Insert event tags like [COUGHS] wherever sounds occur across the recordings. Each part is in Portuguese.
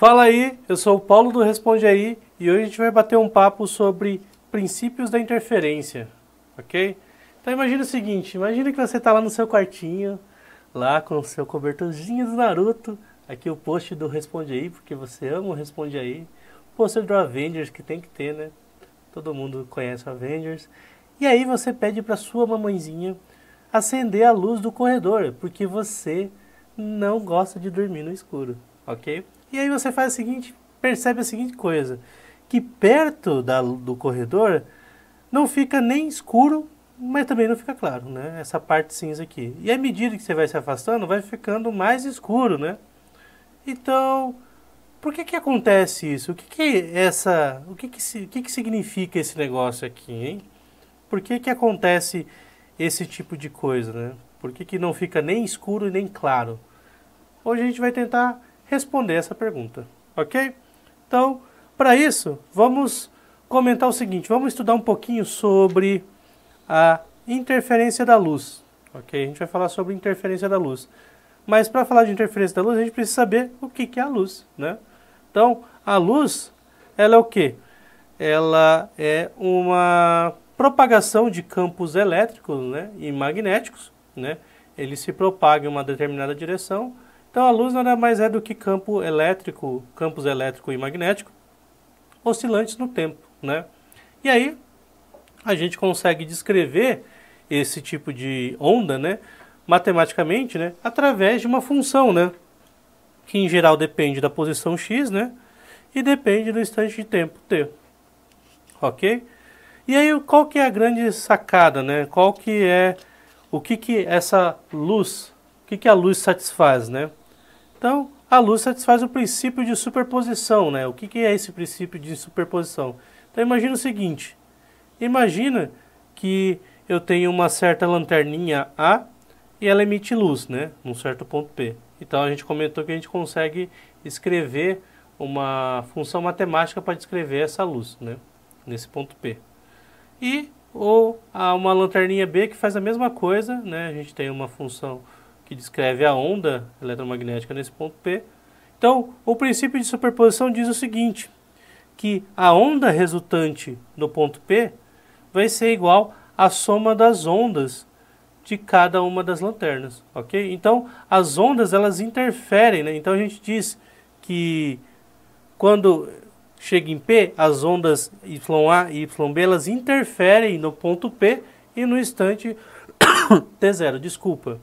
Fala aí, eu sou o Paulo do Responde Aí e hoje a gente vai bater um papo sobre princípios da interferência, ok? Então imagina o seguinte, imagina que você está lá no seu quartinho, lá com o seu cobertorzinho do Naruto, aqui o post do Responde Aí, porque você ama o Responde Aí, o poster do Avengers que tem que ter, né? Todo mundo conhece o Avengers. E aí você pede para sua mamãezinha acender a luz do corredor, porque você não gosta de dormir no escuro, ok? E aí você faz a seguinte, percebe a seguinte coisa, que perto da, do corredor não fica nem escuro, mas também não fica claro, né? Essa parte cinza aqui. E à medida que você vai se afastando, vai ficando mais escuro, né? Então, por que que acontece isso? O que que é essa, o que que, o que, que significa esse negócio aqui, hein? Por que que acontece esse tipo de coisa, né? Por que que não fica nem escuro nem claro? Hoje a gente vai tentar responder essa pergunta, ok? Então, para isso, vamos comentar o seguinte: vamos estudar um pouquinho sobre a interferência da luz, ok? A gente vai falar sobre interferência da luz. Mas para falar de interferência da luz, a gente precisa saber o que, que é a luz, né? Então, a luz, ela é o quê? Ela é uma propagação de campos elétricos né, e magnéticos, né? Ele se propaga em uma determinada direção então a luz nada mais é do que campo elétrico, campos elétrico e magnético oscilantes no tempo, né? E aí a gente consegue descrever esse tipo de onda, né, matematicamente, né, através de uma função, né, que em geral depende da posição x, né, e depende do instante de tempo t. OK? E aí qual que é a grande sacada, né? Qual que é o que que essa luz, o que que a luz satisfaz, né? Então, a luz satisfaz o princípio de superposição, né? O que, que é esse princípio de superposição? Então, imagina o seguinte: imagina que eu tenho uma certa lanterninha A e ela emite luz, né? Num certo ponto P. Então, a gente comentou que a gente consegue escrever uma função matemática para descrever essa luz, né? Nesse ponto P. E ou há uma lanterninha B que faz a mesma coisa, né? A gente tem uma função que descreve a onda eletromagnética nesse ponto P. Então, o princípio de superposição diz o seguinte, que a onda resultante no ponto P vai ser igual à soma das ondas de cada uma das lanternas, ok? Então, as ondas, elas interferem, né? Então, a gente diz que quando chega em P, as ondas YA e YB, elas interferem no ponto P e no instante [COUGHS] T0, desculpa.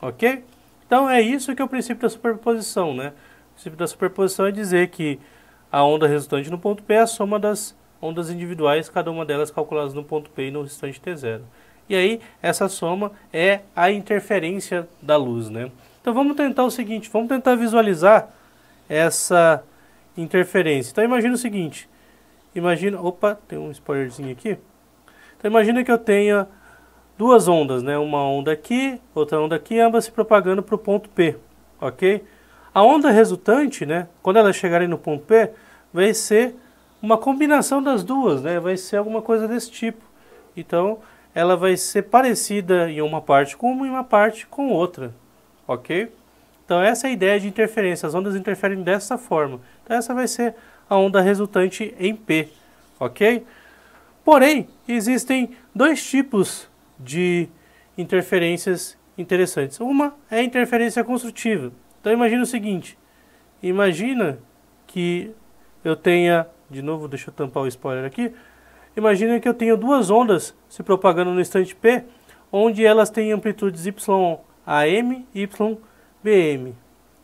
Ok? Então é isso que é o princípio da superposição, né? O princípio da superposição é dizer que a onda resultante no ponto P é a soma das ondas individuais, cada uma delas calculadas no ponto P e no restante T0. E aí, essa soma é a interferência da luz, né? Então vamos tentar o seguinte, vamos tentar visualizar essa interferência. Então imagina o seguinte, imagina, opa, tem um spoilerzinho aqui. Então imagina que eu tenha duas ondas, né? Uma onda aqui, outra onda aqui, ambas se propagando para o ponto P, ok? A onda resultante, né? Quando elas chegarem no ponto P, vai ser uma combinação das duas, né? Vai ser alguma coisa desse tipo. Então, ela vai ser parecida em uma parte com uma e uma parte com outra, ok? Então, essa é a ideia de interferência. As ondas interferem dessa forma. Então, essa vai ser a onda resultante em P, ok? Porém, existem dois tipos de interferências interessantes. Uma é a interferência construtiva. Então imagina o seguinte: imagina que eu tenha, de novo, deixa eu tampar o spoiler aqui. Imagina que eu tenha duas ondas se propagando no instante P, onde elas têm amplitudes YAM e YBM,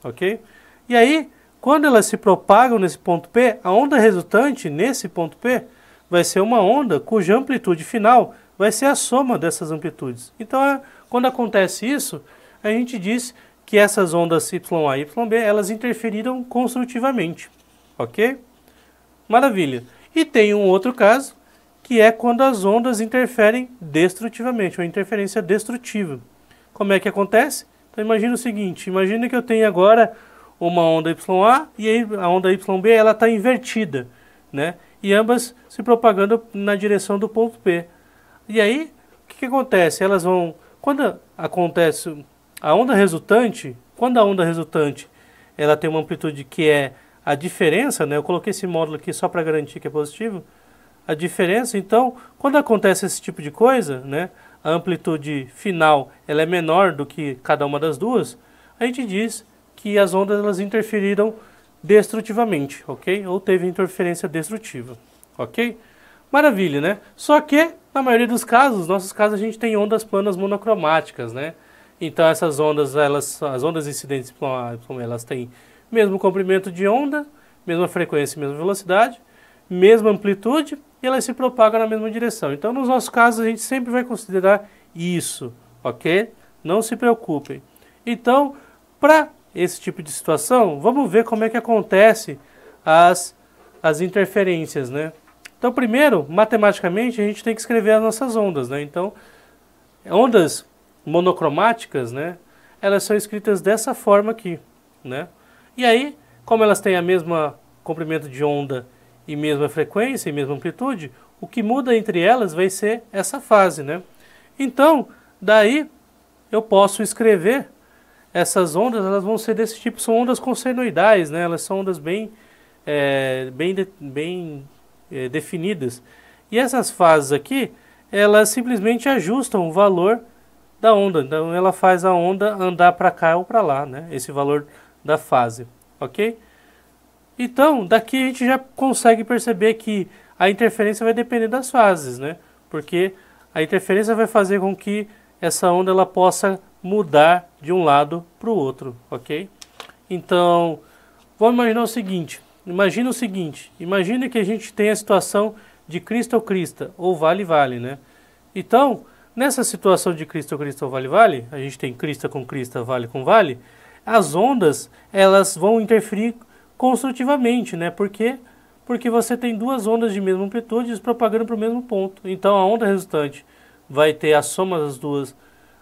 ok? E aí, quando elas se propagam nesse ponto P, a onda resultante nesse ponto P vai ser uma onda cuja amplitude final vai ser a soma dessas amplitudes. Então, é, quando acontece isso, a gente diz que essas ondas YA e YB, elas interferiram construtivamente, ok? Maravilha. E tem um outro caso, que é quando as ondas interferem destrutivamente, uma interferência destrutiva. Como é que acontece? Então, imagina o seguinte, imagina que eu tenho agora uma onda YA e a onda YB, ela está invertida, né? E ambas se propagando na direção do ponto P. E aí, o que, que acontece? Elas vão. Quando acontece a onda resultante, quando a onda resultante ela tem uma amplitude que é a diferença, né? Eu coloquei esse módulo aqui só para garantir que é positivo. A diferença, então, quando acontece esse tipo de coisa, né? A amplitude final ela é menor do que cada uma das duas. A gente diz que as ondas elas interferiram destrutivamente, ok? Ou teve interferência destrutiva, ok? Maravilha, né? Só que na maioria dos casos, nos nossos casos, a gente tem ondas planas monocromáticas, né? Então essas ondas, elas, as ondas incidentes, ah, elas têm mesmo comprimento de onda, mesma frequência, mesma velocidade, mesma amplitude e elas se propagam na mesma direção. Então nos nossos casos a gente sempre vai considerar isso, ok? Não se preocupem. Então, para esse tipo de situação, vamos ver como é que acontece as, as interferências, né? Então, primeiro, matematicamente, a gente tem que escrever as nossas ondas, né? Então, ondas monocromáticas, né? Elas são escritas dessa forma aqui, né? E aí, como elas têm a mesma comprimento de onda e mesma frequência e mesma amplitude, o que muda entre elas vai ser essa fase, né? Então, daí eu posso escrever essas ondas, elas vão ser desse tipo, são ondas consenoidais, né? Elas são ondas bem, é, bem, bem eh, definidas. E essas fases aqui, elas simplesmente ajustam o valor da onda. Então ela faz a onda andar para cá ou para lá, né? Esse valor da fase, ok? Então daqui a gente já consegue perceber que a interferência vai depender das fases, né? Porque a interferência vai fazer com que essa onda ela possa mudar de um lado para o outro, ok? Então vamos imaginar o seguinte: Imagina o seguinte: imagina que a gente tem a situação de Cristo ou Crista, ou vale vale, né? Então, nessa situação de Cristo ou Crista ou vale vale, a gente tem Crista com Crista, vale com vale, as ondas elas vão interferir construtivamente, né? Porque porque você tem duas ondas de mesma amplitude se propagando para o mesmo ponto. Então a onda resultante vai ter a soma das duas,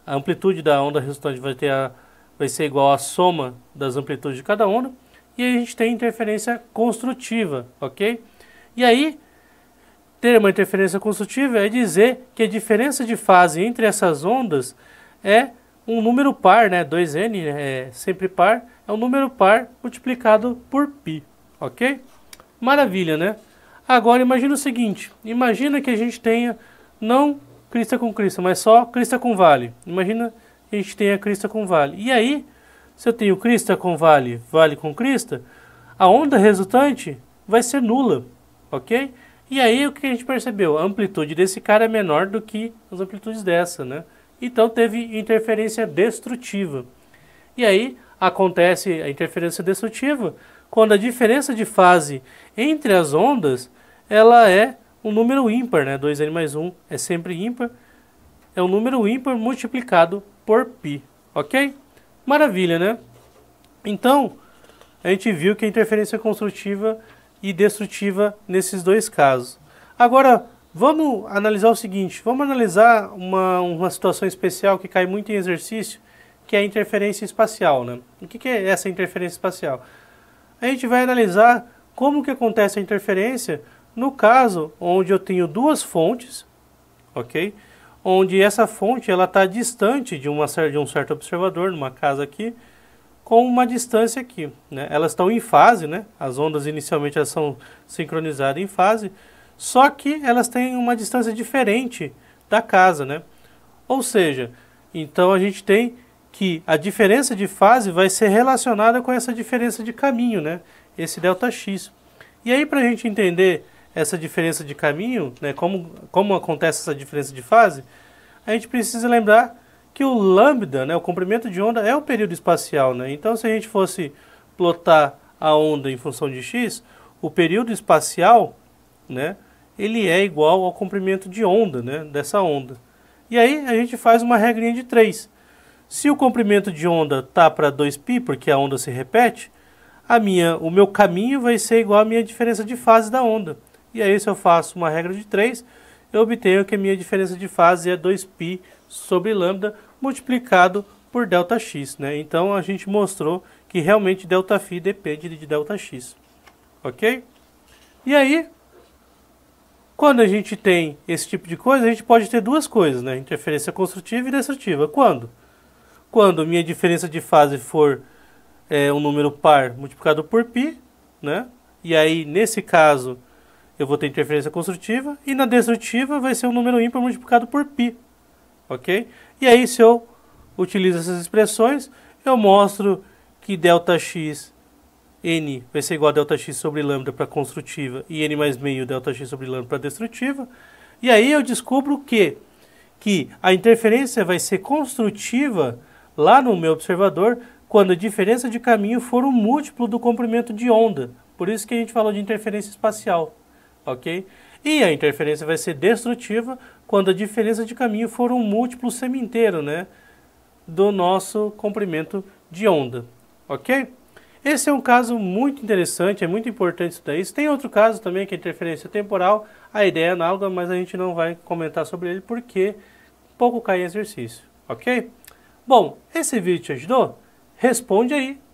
a amplitude da onda resultante vai ter a vai ser igual à soma das amplitudes de cada onda e a gente tem interferência construtiva, ok? E aí, ter uma interferência construtiva é dizer que a diferença de fase entre essas ondas é um número par, né? 2n né? é sempre par, é um número par multiplicado por π, ok? Maravilha, né? Agora imagina o seguinte, imagina que a gente tenha não crista é com crista, mas só crista é com vale. Imagina que a gente tenha crista é com vale. E aí, se eu tenho crista é com vale, vale com crista, a onda resultante vai ser nula, ok? E aí o que a gente percebeu? A amplitude desse cara é menor do que as amplitudes dessa, né? Então teve interferência destrutiva. E aí acontece a interferência destrutiva quando a diferença de fase entre as ondas ela é um número ímpar, né? 2n mais 1 é sempre ímpar, é um número ímpar multiplicado por π, ok? Maravilha, né? Então, a gente viu que a interferência é construtiva e destrutiva nesses dois casos. Agora, vamos analisar o seguinte: vamos analisar uma, uma situação especial que cai muito em exercício, que é a interferência espacial. Né? O que, que é essa interferência espacial? A gente vai analisar como que acontece a interferência no caso onde eu tenho duas fontes, ok? onde essa fonte ela está distante de, uma, de um certo observador, numa casa aqui, com uma distância aqui. Né? Elas estão em fase, né? as ondas inicialmente elas são sincronizadas em fase, só que elas têm uma distância diferente da casa. Né? Ou seja, então a gente tem que a diferença de fase vai ser relacionada com essa diferença de caminho, né? esse delta x. E aí para a gente entender essa diferença de caminho, né, como, como acontece essa diferença de fase, a gente precisa lembrar que o lambda, né, o comprimento de onda, é o período espacial. Né? Então, se a gente fosse plotar a onda em função de x, o período espacial né, ele é igual ao comprimento de onda, né, dessa onda. E aí a gente faz uma regrinha de 3. Se o comprimento de onda está para 2π, porque a onda se repete, a minha, o meu caminho vai ser igual à minha diferença de fase da onda. E aí, se eu faço uma regra de 3, eu obtenho que a minha diferença de fase é 2π sobre λ multiplicado por Δx. Né? Então, a gente mostrou que realmente Δφ depende de Δx. Ok? E aí, quando a gente tem esse tipo de coisa, a gente pode ter duas coisas, né? Interferência construtiva e destrutiva. Quando? Quando minha diferença de fase for é, um número par multiplicado por π, né? E aí, nesse caso, eu vou ter interferência construtiva, e na destrutiva vai ser um número ímpar multiplicado por π, ok? E aí se eu utilizo essas expressões, eu mostro que ΔX n vai ser igual a ΔX sobre lambda para construtiva e n mais meio ΔX sobre lambda para destrutiva, e aí eu descubro que, que a interferência vai ser construtiva lá no meu observador quando a diferença de caminho for o múltiplo do comprimento de onda. Por isso que a gente falou de interferência espacial ok? E a interferência vai ser destrutiva quando a diferença de caminho for um múltiplo inteiro, né? Do nosso comprimento de onda, ok? Esse é um caso muito interessante, é muito importante estudar isso. Tem outro caso também que é interferência temporal, a ideia é análoga, mas a gente não vai comentar sobre ele porque pouco cai em exercício, ok? Bom, esse vídeo te ajudou? Responde aí